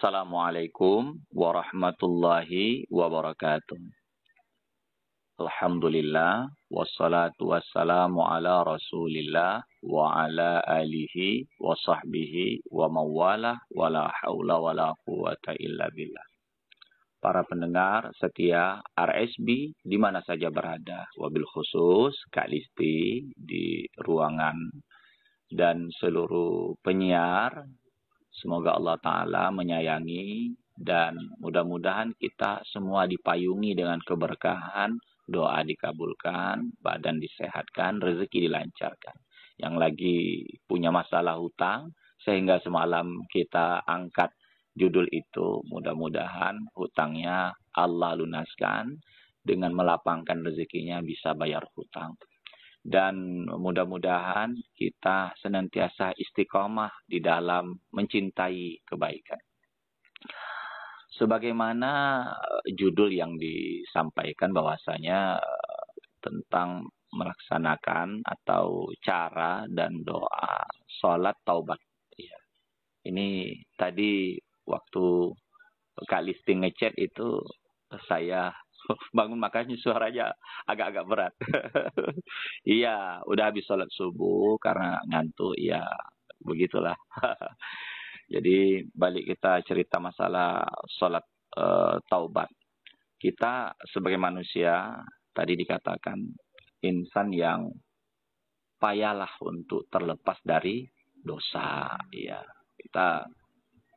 Assalamualaikum warahmatullahi wabarakatuh. Alhamdulillah wassalatu wassalamu ala Rasulillah wa ala alihi wa sahbihi wa mawalah wa la haula wa la quwata illa billah. Para pendengar setia RSB di mana saja berada, wabil khusus Kak Listi di ruangan dan seluruh penyiar Semoga Allah Ta'ala menyayangi dan mudah-mudahan kita semua dipayungi dengan keberkahan, doa dikabulkan, badan disehatkan, rezeki dilancarkan. Yang lagi punya masalah hutang, sehingga semalam kita angkat judul itu, mudah-mudahan hutangnya Allah lunaskan dengan melapangkan rezekinya bisa bayar hutang dan mudah-mudahan kita senantiasa istiqomah di dalam mencintai kebaikan. Sebagaimana eh, judul yang disampaikan bahwasanya eh, tentang melaksanakan atau cara dan doa sholat taubat. Iya. Ini tadi waktu Kak Listing ngechat itu saya bangun makanya suaranya agak-agak berat. iya, udah habis sholat subuh karena ngantuk, iya begitulah. Jadi balik kita cerita masalah sholat uh, taubat. Kita sebagai manusia tadi dikatakan insan yang payahlah untuk terlepas dari dosa Iya, kita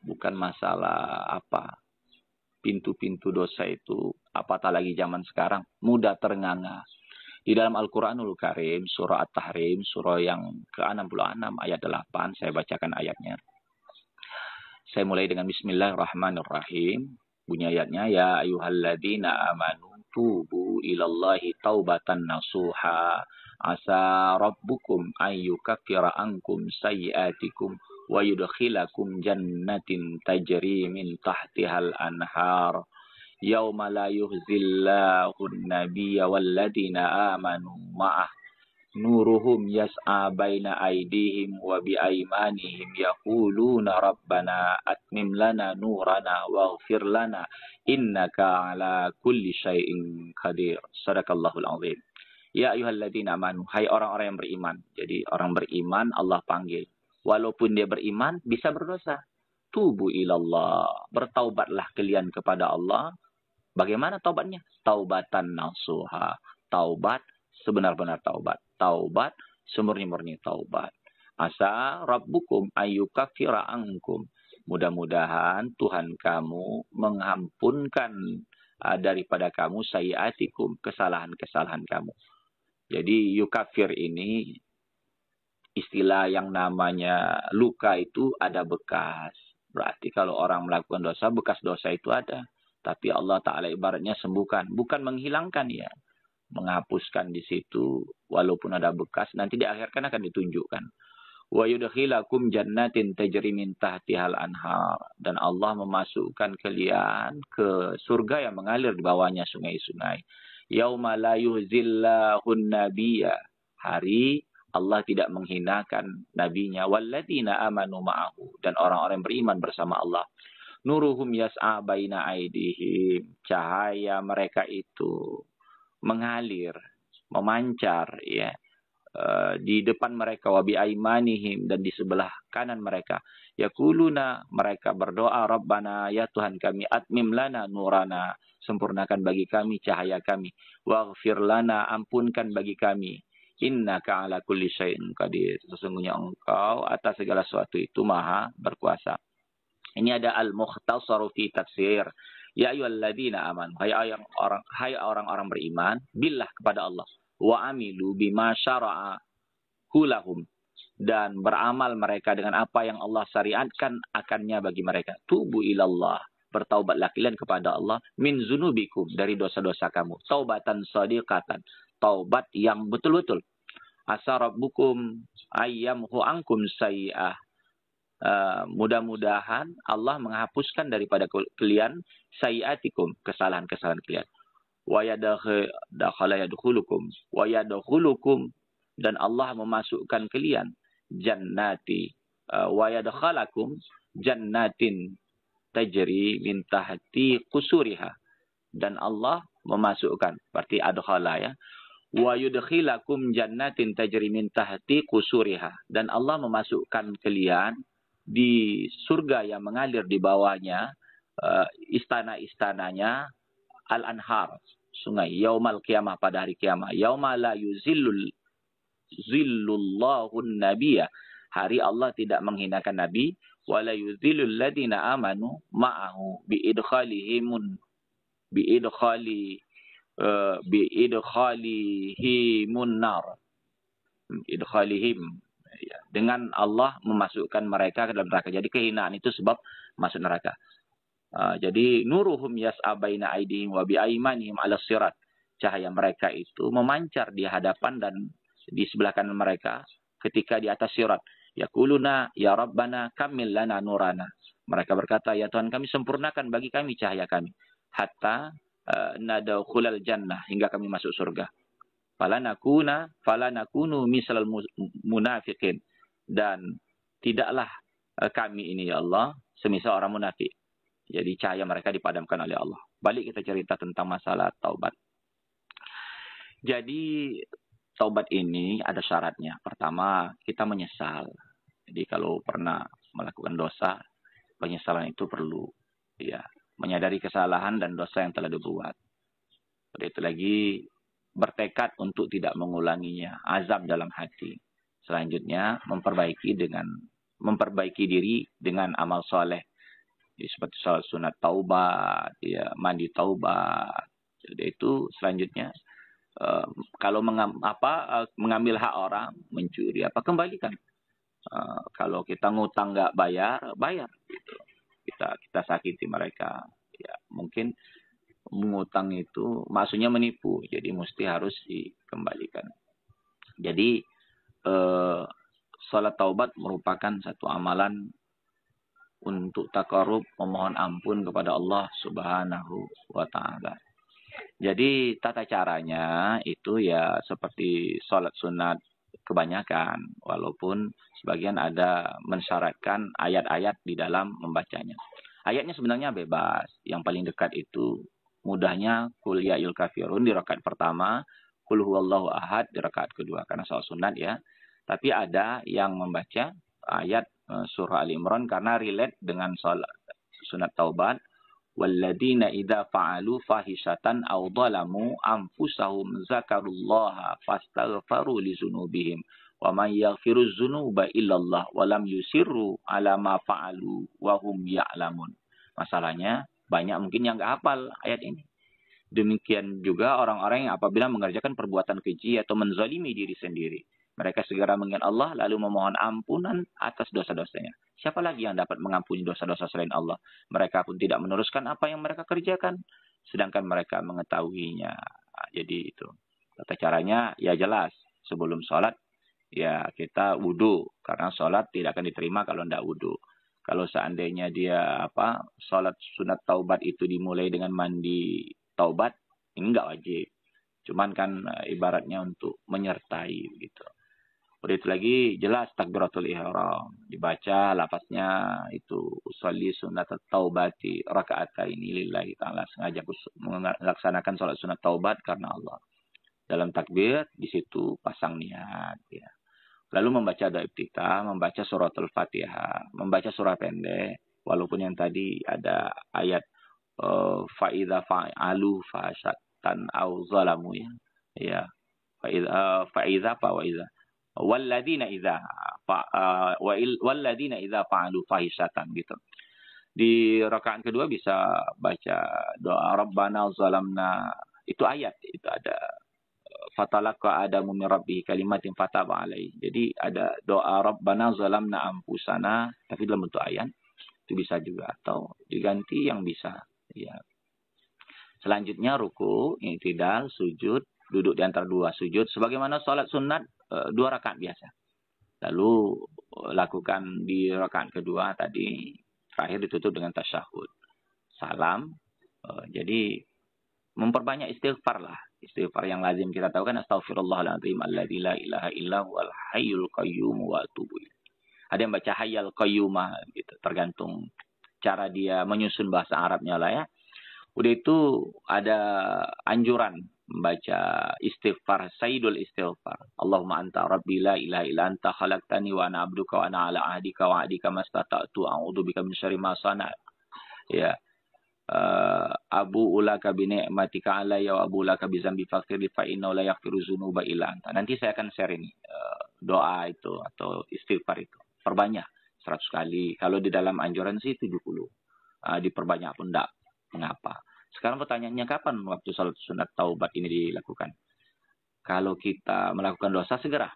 bukan masalah apa pintu-pintu dosa itu apatah lagi zaman sekarang, mudah ternganga. Di dalam Al-Quranul Karim, surah At-Tahrim, surah yang ke-66 ayat 8, saya bacakan ayatnya. Saya mulai dengan Bismillahirrahmanirrahim. Bunyi ayatnya, Ya ayuhalladina amanu tubu ilallahi taubatan nasuha asa rabbukum ayyukaffira ankum sayyatikum wa yudkhilakum jannatin tajri min tahtihal anhar yauma la yuhzillahu nabiyya walladina amanu ma'ah nuruhum yas'a baina aydihim wa bi aymanihim yaquluna rabbana atmim lana nurana waghfir lana innaka ala kulli syai'in qadir sadaqallahul azim ya ayyuhalladzina amanu hai orang-orang yang beriman jadi orang beriman Allah panggil walaupun dia beriman bisa berdosa tubu ilallah bertaubatlah kalian kepada Allah Bagaimana taubatnya? Taubatan nasuha. Taubat sebenar-benar taubat. Taubat semurni-murni taubat. Asa rabbukum ayyukafira angkum. Mudah-mudahan Tuhan kamu menghampunkan uh, daripada kamu sayiatikum kesalahan-kesalahan kamu. Jadi yukafir ini istilah yang namanya luka itu ada bekas. Berarti kalau orang melakukan dosa, bekas dosa itu ada. Tapi Allah Ta'ala ibaratnya sembuhkan. Bukan menghilangkan ya. Menghapuskan di situ. Walaupun ada bekas. Nanti di akhir kan akan ditunjukkan. Wa yudkhilakum jannatin tajri min tahtihal anhar. Dan Allah memasukkan kalian ke surga yang mengalir di bawahnya sungai-sungai. Yauma la Hari Allah tidak menghinakan nabinya walladzina amanu dan orang-orang beriman bersama Allah Nuruhum yas'a baina aidihim. Cahaya mereka itu mengalir, memancar ya. Eh, di depan mereka wabi aimanihim dan di sebelah kanan mereka ya kuluna mereka berdoa rabbana ya Tuhan kami atmim lana nurana sempurnakan bagi kami cahaya kami waghfir lana ampunkan bagi kami inna kaala kulli syai'in qadir sesungguhnya engkau atas segala sesuatu itu maha berkuasa ini ada al-mukhtasaru fi tafsir. Ya ayyuhalladzina amanu. Hai orang hai orang-orang beriman, billah kepada Allah wa amilu bima syara'a hulahum dan beramal mereka dengan apa yang Allah syariatkan akannya bagi mereka. Tubu ilallah. Bertaubatlah kalian kepada Allah min zunubikum dari dosa-dosa kamu. Taubatan sadiqatan. Taubat yang betul-betul. Asa rabbukum ayyamhu ankum sayi'ah Eh, mudah-mudahan Allah menghapuskan daripada kalian sayiatikum kesalahan-kesalahan kalian. Wa yadakhala yadkhulukum wa yadkhulukum dan Allah memasukkan kalian jannati uh, wa yadkhalakum jannatin tajri min tahti qusuriha dan Allah memasukkan berarti adkhala ya wa yudkhilakum jannatin tajri min tahti qusuriha dan Allah memasukkan kalian di surga yang mengalir di bawahnya uh, istana-istananya al-anhar sungai yaumal kiamah pada hari kiamah yauma la yuzillul zillullahu nabiyya hari Allah tidak menghinakan nabi wala yuzillul ladina amanu ma'ahu bi idkhalihim bi idkhali uh, bi idkhalihim nar idkhalihim dengan Allah memasukkan mereka ke dalam neraka. Jadi kehinaan itu sebab masuk neraka. Uh, jadi nuruhum yas'abaina aidihim wa biaimanihim ala sirat. Cahaya mereka itu memancar di hadapan dan di sebelah kanan mereka ketika di atas ya kuluna ya Rabbana kamil lana nurana. Mereka berkata, ya Tuhan kami sempurnakan bagi kami cahaya kami. Hatta uh, eh, khulal jannah hingga kami masuk surga. Fala nakuna fala nakunu misal munafikin dan tidaklah eh, kami ini ya Allah semisal orang munafik. Jadi cahaya mereka dipadamkan oleh Allah. Balik kita cerita tentang masalah taubat. Jadi taubat ini ada syaratnya. Pertama, kita menyesal. Jadi kalau pernah melakukan dosa, penyesalan itu perlu ya, menyadari kesalahan dan dosa yang telah dibuat. Seperti itu lagi bertekad untuk tidak mengulanginya, azab dalam hati selanjutnya memperbaiki dengan memperbaiki diri dengan amal soleh ya, seperti salat sunat taubat ya mandi taubat jadi itu selanjutnya eh, kalau mengam, apa eh, mengambil hak orang mencuri apa kembalikan eh, kalau kita ngutang nggak bayar bayar gitu. kita kita sakiti mereka ya mungkin mengutang itu maksudnya menipu jadi mesti harus dikembalikan jadi Eh, salat taubat merupakan satu amalan untuk takarub memohon ampun kepada Allah Subhanahu wa taala. Jadi tata caranya itu ya seperti salat sunat kebanyakan, walaupun sebagian ada mensyaratkan ayat-ayat di dalam membacanya. Ayatnya sebenarnya bebas, yang paling dekat itu mudahnya kuliah il kafirun di rakaat pertama, kulhuwallahu ahad di rakaat kedua karena soal sunat ya. Tapi ada yang membaca ayat e, surah al Imran karena relate dengan soal sunat taubat. Walladina idza fa'alu fahisatan aw dhalamu anfusahum zakarullaha fastaghfaru zunubihim, wa man yaghfiru zunuba illallah wa lam yusirru ala ma fa'alu wa hum ya'lamun. Masalahnya banyak mungkin yang nggak hafal ayat ini. Demikian juga orang-orang yang apabila mengerjakan perbuatan keji atau menzalimi diri sendiri. Mereka segera mengingat Allah lalu memohon ampunan atas dosa-dosanya. Siapa lagi yang dapat mengampuni dosa-dosa selain Allah? Mereka pun tidak meneruskan apa yang mereka kerjakan. Sedangkan mereka mengetahuinya. Jadi itu. Tata caranya ya jelas. Sebelum sholat ya kita wudhu. Karena sholat tidak akan diterima kalau tidak wudhu. Kalau seandainya dia apa sholat sunat taubat itu dimulai dengan mandi taubat ini nggak wajib cuman kan eh, ibaratnya untuk menyertai gitu Udah itu lagi jelas takbiratul ihram dibaca lapasnya itu usolli sunat taubati rakaat ini lillahi taala sengaja melaksanakan sholat sunat taubat karena Allah dalam takbir di situ pasang niat ya lalu membaca doa iftitah membaca suratul fatihah membaca surah pendek walaupun yang tadi ada ayat uh, faida fa'alu fa'asyatan au zalamu ya. Ya. Faida uh, faida fa waida. Walladzina idza fa uh, walladzina idza fa'alu fahisatan gitu. Di rakaat kedua bisa baca doa Rabbana zalamna. Itu ayat, itu ada uh, ada adamu rabi kalimat yang fataba alaih Jadi ada doa Rabbana zalamna ampusana tapi dalam bentuk ayat itu bisa juga atau diganti yang bisa Ya. Selanjutnya ruku, tidak sujud, duduk di antara dua sujud. Sebagaimana sholat sunat e, dua rakaat biasa. Lalu e, lakukan di rakaat kedua tadi terakhir ditutup dengan tasyahud. Salam. E, jadi memperbanyak istighfar lah. Istighfar yang lazim kita tahu kan astagfirullahaladzim alladzi la ilaha illa hayyul qayyum wa atubu Ada yang baca hayyal qayyumah gitu tergantung cara dia menyusun bahasa Arabnya lah ya. Udah itu ada anjuran membaca istighfar, sayyidul istighfar. Allahumma anta rabbi la ilaha illa anta khalaqtani wa ana abduka wa ana ala ahdika wa ahdika mastata'tu a'udzu bika min syarri ma sana. Ya. Uh, abu ulaka bi ni'matika alayya wa abu ulaka bi zambi faghfirli fa inna la yaghfiru dzunuba illa anta. Nanti saya akan share ini uh, doa itu atau istighfar itu. Perbanyak. 100 kali. Kalau di dalam anjuran sih 70. Uh, ah, diperbanyak pun enggak. Mengapa? Sekarang pertanyaannya kapan waktu salat sunat taubat ini dilakukan? Kalau kita melakukan dosa segera.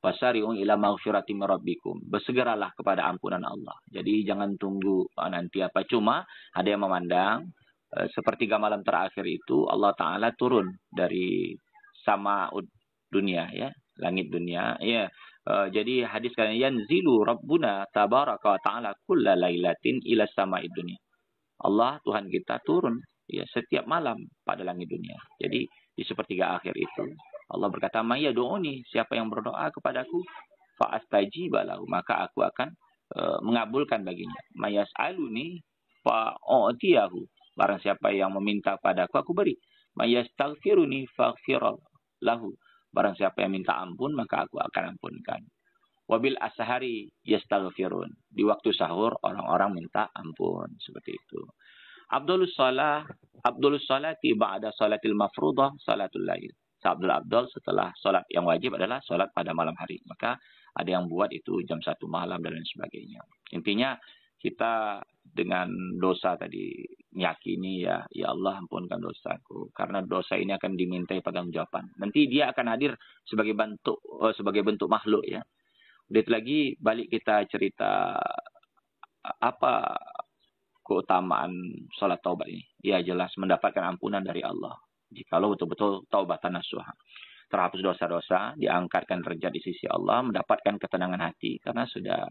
Wasari'un ila maghfirati rabbikum. Bersegeralah kepada ampunan Allah. Jadi jangan tunggu ah, nanti apa cuma ada yang memandang uh, sepertiga malam terakhir itu Allah taala turun dari sama dunia ya, langit dunia ya Eh, jadi hadis kalian yanzilu rabbuna tabaraka wa ta'ala kulla lailatin ila sama'id dunia. Allah Tuhan kita turun ya setiap malam pada langit dunia. Jadi di sepertiga akhir itu Allah berkata, "Maya dooni, siapa yang berdoa kepadaku, fa balahu, maka aku akan uh, mengabulkan baginya. Mayas aluni fa'otiyahu, barang siapa yang meminta padaku aku beri. Mayas tagfiruni faghfir lahu, Barang siapa yang minta ampun, maka aku akan ampunkan. Wabil asahari yastaghfirun. Di waktu sahur, orang-orang minta ampun. Seperti itu. Abdulus salah, Abdulus tiba ada salatil mafrudah, salatul lail. Abdul Abdul setelah sholat yang wajib adalah sholat pada malam hari. Maka ada yang buat itu jam satu malam dan lain sebagainya. Intinya kita dengan dosa tadi meyakini ya ya Allah ampunkan dosaku karena dosa ini akan dimintai pada jawaban nanti dia akan hadir sebagai bentuk eh, sebagai bentuk makhluk ya udah lagi balik kita cerita apa keutamaan sholat taubat ini ya jelas mendapatkan ampunan dari Allah jika lo betul-betul taubatan nasuha terhapus dosa-dosa diangkatkan derajat di sisi Allah mendapatkan ketenangan hati karena sudah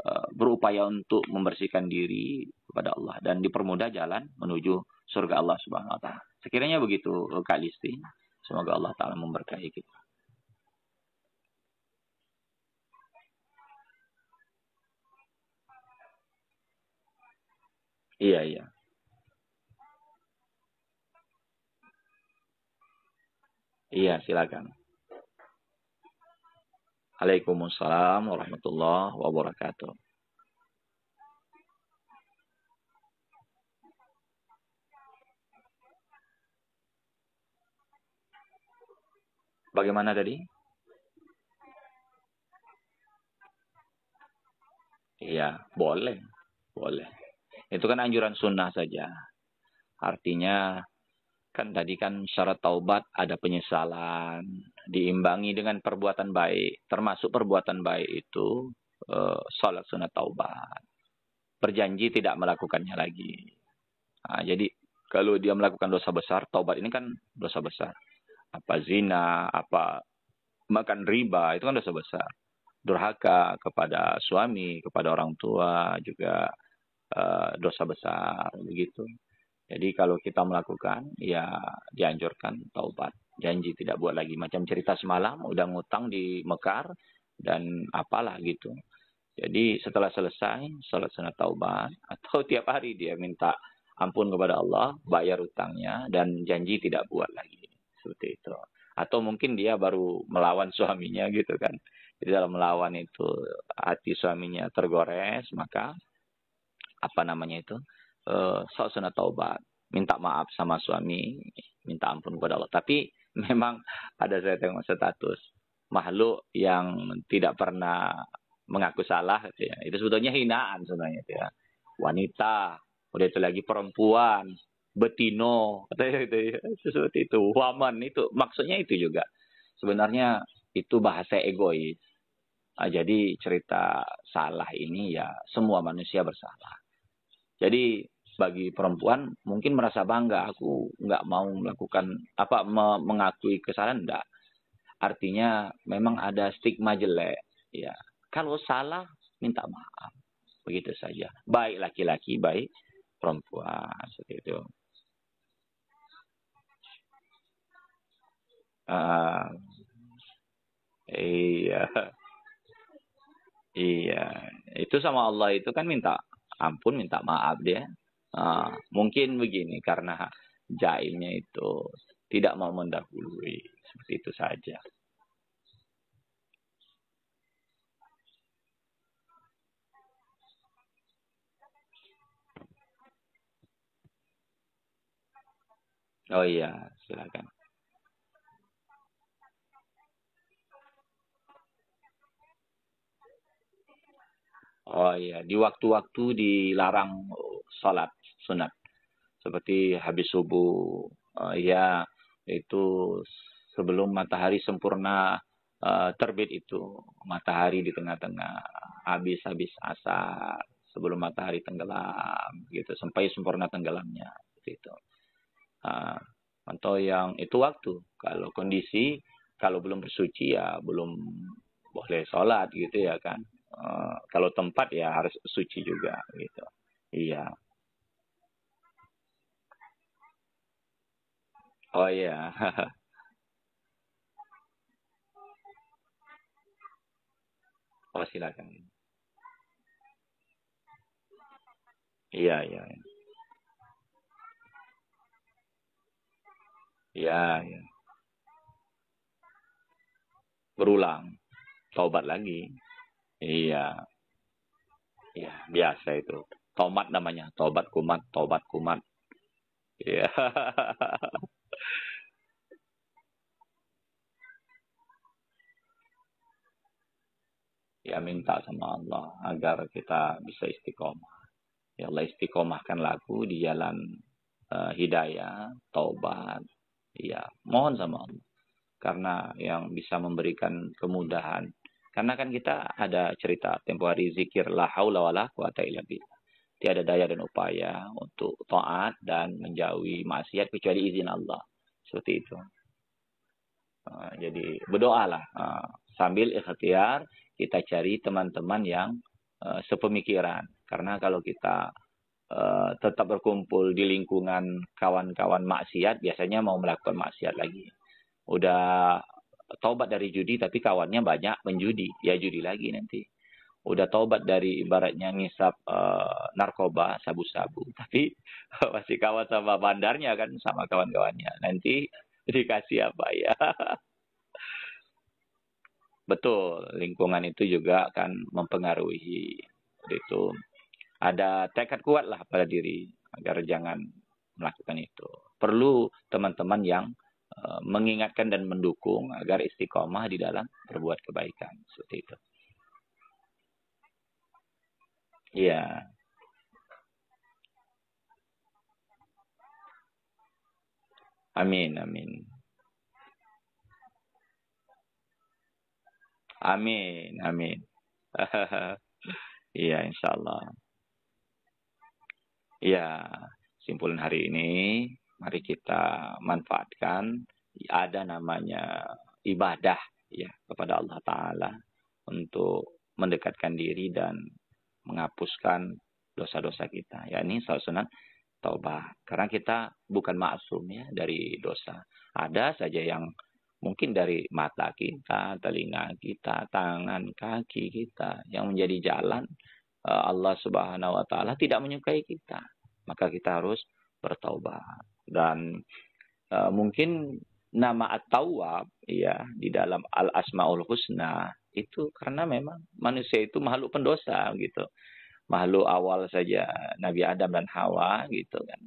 eh, berupaya untuk membersihkan diri kepada Allah dan dipermudah jalan menuju surga Allah Subhanahu wa taala. Sekiranya begitu Kak Listi, semoga Allah taala memberkahi kita. Iya, iya. Iya, silakan. assalamualaikum warahmatullahi wabarakatuh. Bagaimana tadi? Iya, boleh. Boleh. Itu kan anjuran sunnah saja. Artinya, kan tadi kan syarat taubat ada penyesalan, diimbangi dengan perbuatan baik. Termasuk perbuatan baik itu, uh, sholat sunnah taubat. Berjanji tidak melakukannya lagi. Nah, jadi, kalau dia melakukan dosa besar, taubat ini kan dosa besar apa zina, apa makan riba, itu kan dosa besar. Durhaka kepada suami, kepada orang tua juga uh, dosa besar begitu. Jadi kalau kita melakukan ya dianjurkan taubat, janji tidak buat lagi. Macam cerita semalam udah ngutang di Mekar dan apalah gitu. Jadi setelah selesai salat sunat taubat atau tiap hari dia minta ampun kepada Allah, bayar utangnya dan janji tidak buat lagi seperti itu atau mungkin dia baru melawan suaminya gitu kan jadi dalam melawan itu hati suaminya tergores maka apa namanya itu uh, sok taubat minta maaf sama suami minta ampun kepada Allah tapi memang ada saya tengok status makhluk yang tidak pernah mengaku salah gitu ya. itu sebetulnya hinaan sebenarnya gitu ya wanita udah itu lagi perempuan Betino, katanya gitu ya. itu seperti itu. Waman itu maksudnya itu juga. Sebenarnya itu bahasa egois. Nah, jadi cerita salah ini ya semua manusia bersalah. Jadi bagi perempuan mungkin merasa bangga aku nggak mau melakukan apa mengakui kesalahan enggak. Artinya memang ada stigma jelek ya. Kalau salah minta maaf. Begitu saja. Baik laki-laki, baik perempuan seperti itu. Ah, iya. Iya. Itu sama Allah itu kan minta ampun, minta maaf dia. Uh, mungkin begini karena jahilnya itu tidak mau mendahului. Seperti itu saja. Oh iya, silakan. Oh iya, di waktu-waktu dilarang salat sunat. Seperti habis subuh, uh, ya itu sebelum matahari sempurna uh, terbit itu matahari di tengah-tengah habis-habis asar sebelum matahari tenggelam gitu sampai sempurna tenggelamnya gitu. Uh, atau yang itu waktu kalau kondisi kalau belum bersuci ya belum boleh sholat gitu ya kan kalau tempat ya harus suci juga gitu. Iya. Oh iya. oh silakan. Iya, iya, iya. Iya, iya. Berulang. Taubat lagi. Iya. Ya, biasa itu. Tomat namanya, tobat kumat, tobat kumat. Ya. ya minta sama Allah agar kita bisa istiqomah. Ya Allah istiqomahkan lagu di jalan uh, hidayah, taubat. Ya, mohon sama Allah. Karena yang bisa memberikan kemudahan karena kan kita ada cerita tempo hari zikir la haula wala quwata illa billah. Tiada daya dan upaya untuk taat dan menjauhi maksiat kecuali izin Allah. Seperti itu. Uh, jadi berdoalah uh, ah, sambil ikhtiar kita cari teman-teman yang uh, sepemikiran. Karena kalau kita uh, tetap berkumpul di lingkungan kawan-kawan maksiat biasanya mau melakukan maksiat lagi. Udah taubat dari judi tapi kawannya banyak menjudi, ya judi lagi nanti. Udah taubat dari ibaratnya ngisap e, narkoba, sabu-sabu, tapi masih kawan sama bandarnya kan sama kawan-kawannya. Nanti dikasih apa ya? Betul, lingkungan itu juga akan mempengaruhi itu. Ada tekad kuat lah pada diri agar jangan melakukan itu. Perlu teman-teman yang Eh, mengingatkan dan mendukung agar istiqomah di dalam berbuat kebaikan seperti itu. Iya. Amin, amin. Amin, amin. Iya, insya Allah. Iya, simpulan hari ini mari kita manfaatkan ada namanya ibadah ya kepada Allah taala untuk mendekatkan diri dan menghapuskan dosa-dosa kita yakni salat sunat taubat karena kita bukan maksum ya dari dosa ada saja yang mungkin dari mata kita, telinga kita, tangan, kaki kita yang menjadi jalan eh, Allah Subhanahu wa taala tidak menyukai kita. Maka kita harus bertaubat dan uh, mungkin nama at-tawwab ya di dalam al-asmaul husna itu karena memang manusia itu makhluk pendosa gitu. Makhluk awal saja Nabi Adam dan Hawa gitu kan.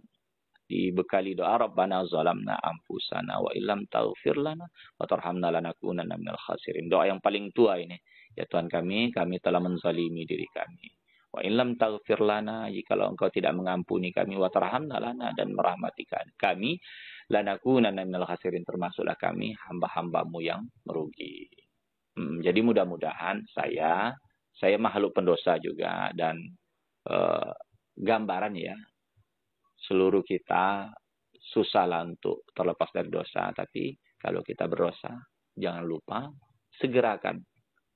Dibekali doa Rabbana zalamna ampusana wa illam taghfir lana wa tarhamna lanakunanna minal khasirin. Doa yang paling tua ini. Ya Tuhan kami, kami telah menzalimi diri kami Wa tahu taghfir lana jikalau engkau tidak mengampuni kami wa tarhamna lana dan merahmati kami lanakunanna minal khasirin termasuklah kami hamba-hambamu yang merugi. Hmm, jadi mudah-mudahan saya saya makhluk pendosa juga dan eh, gambaran ya seluruh kita susahlah untuk terlepas dari dosa tapi kalau kita berdosa jangan lupa segerakan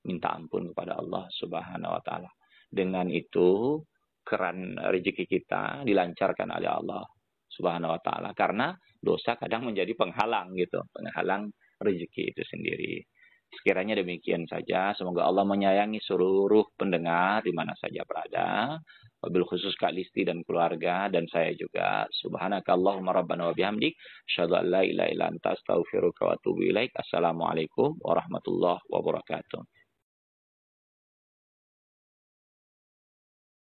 minta ampun kepada Allah Subhanahu wa taala dengan itu keran rezeki kita dilancarkan oleh Allah Subhanahu wa taala karena dosa kadang menjadi penghalang gitu, penghalang rezeki itu sendiri. Sekiranya demikian saja, semoga Allah menyayangi seluruh pendengar di mana saja berada, wabil khusus Kak Listi dan keluarga dan saya juga. Subhanakallahumma rabbana wa bihamdik, syadu la ilaha illa anta astaghfiruka wa atubu ilaik. Assalamualaikum warahmatullahi wabarakatuh.